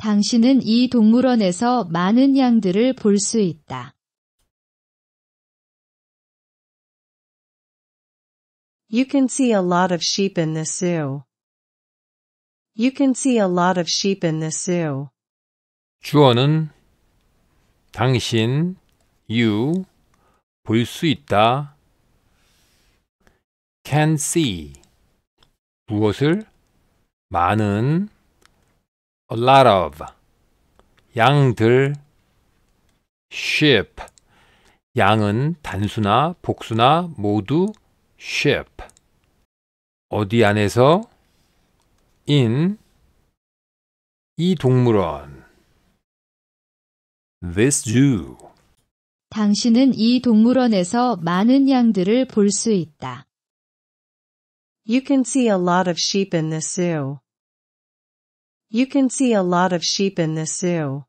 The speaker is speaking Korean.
당신은 이 동물원에서 많은 양들을 볼 수 있다. 'You can see a lot of sheep in this zoo.' 'You can see a lot of sheep in this zoo.' 주어는 당신, you, 볼 수 있다, can see, 무엇을, 많은, a lot of 양들 ship 양은 단수나 복수나 모두 ship 어디 안에서 in 이 동물원 this zoo 당신은 이 동물원에서 많은 양들을 볼 수 있다. You can see a lot of sheep in this zoo. You can see a lot of sheep in this zoo.